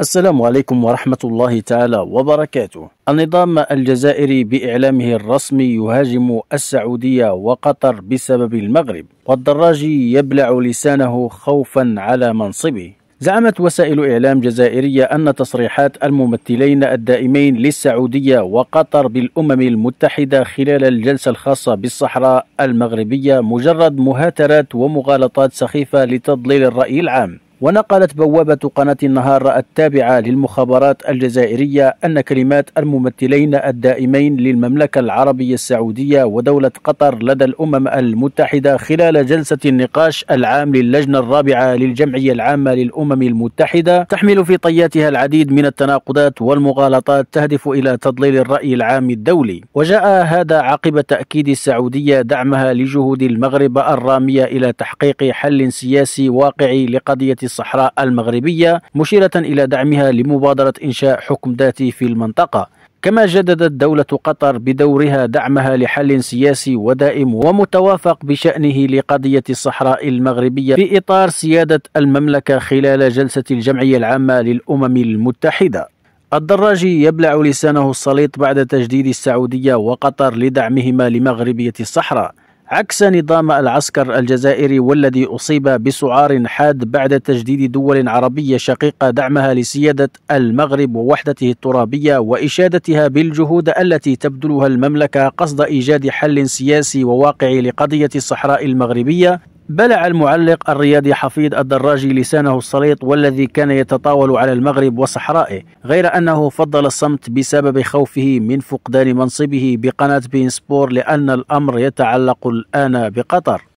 السلام عليكم ورحمة الله تعالى وبركاته النظام الجزائري بإعلامه الرسمي يهاجم السعودية وقطر بسبب المغرب والدراجي يبلع لسانه خوفا على منصبه زعمت وسائل إعلام جزائرية أن تصريحات الممثلين الدائمين للسعودية وقطر بالأمم المتحدة خلال الجلسة الخاصة بالصحراء المغربية مجرد مهاترات ومغالطات سخيفة لتضليل الرأي العام ونقلت بوابة قناة النهار التابعة للمخابرات الجزائرية أن كلمات الممثلين الدائمين للمملكة العربية السعودية ودولة قطر لدى الأمم المتحدة خلال جلسة النقاش العام للجنة الرابعة للجمعية العامة للأمم المتحدة تحمل في طياتها العديد من التناقضات والمغالطات تهدف إلى تضليل الرأي العام الدولي وجاء هذا عقب تأكيد السعودية دعمها لجهود المغرب الرامية إلى تحقيق حل سياسي واقعي لقضية الصحراء المغربية مشيرة إلى دعمها لمبادرة إنشاء حكم ذاتي في المنطقة كما جددت دولة قطر بدورها دعمها لحل سياسي ودائم ومتوافق بشأنه لقضية الصحراء المغربية في إطار سيادة المملكة خلال جلسة الجمعية العامة للأمم المتحدة الدراجي يبلع لسانه السليط بعد تجديد السعودية وقطر لدعمهما لمغربية الصحراء عكس نظام العسكر الجزائري والذي أصيب بسعار حاد بعد تجديد دول عربية شقيقة دعمها لسيادة المغرب ووحدته الترابية وإشادتها بالجهود التي تبذلها المملكة قصد إيجاد حل سياسي وواقعي لقضية الصحراء المغربية بلع المعلق الرياضي حفيد الدراجي لسانه السليط والذي كان يتطاول على المغرب وصحرائه غير أنه فضل الصمت بسبب خوفه من فقدان منصبه بقناة بين سبور لأن الأمر يتعلق الآن بقطر